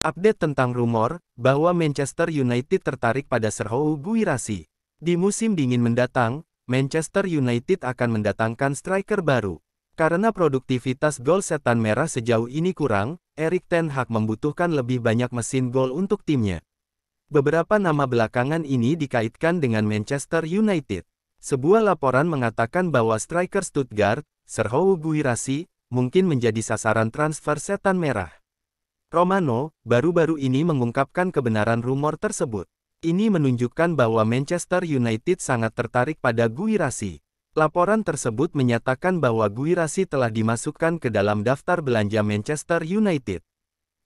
Update tentang rumor bahwa Manchester United tertarik pada Serhou Guirasi. Di musim dingin mendatang, Manchester United akan mendatangkan striker baru. Karena produktivitas gol setan merah sejauh ini kurang, Erik Ten Hag membutuhkan lebih banyak mesin gol untuk timnya. Beberapa nama belakangan ini dikaitkan dengan Manchester United. Sebuah laporan mengatakan bahwa striker Stuttgart, Serhou Guirasi, mungkin menjadi sasaran transfer setan merah. Romano, baru-baru ini mengungkapkan kebenaran rumor tersebut. Ini menunjukkan bahwa Manchester United sangat tertarik pada Guirasi. Laporan tersebut menyatakan bahwa Guirasi telah dimasukkan ke dalam daftar belanja Manchester United.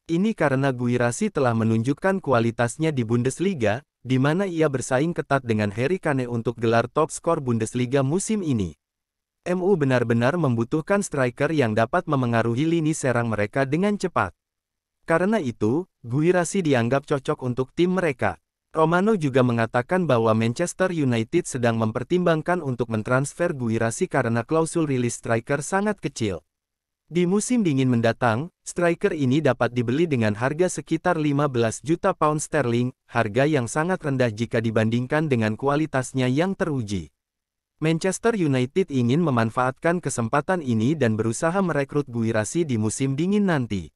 Ini karena Guirasi telah menunjukkan kualitasnya di Bundesliga, di mana ia bersaing ketat dengan Harry Kane untuk gelar top skor Bundesliga musim ini. MU benar-benar membutuhkan striker yang dapat memengaruhi lini serang mereka dengan cepat. Karena itu, Guirasi dianggap cocok untuk tim mereka. Romano juga mengatakan bahwa Manchester United sedang mempertimbangkan untuk mentransfer Guirasi karena klausul rilis striker sangat kecil. Di musim dingin mendatang, striker ini dapat dibeli dengan harga sekitar 15 juta pound sterling, harga yang sangat rendah jika dibandingkan dengan kualitasnya yang teruji. Manchester United ingin memanfaatkan kesempatan ini dan berusaha merekrut Guirasi di musim dingin nanti.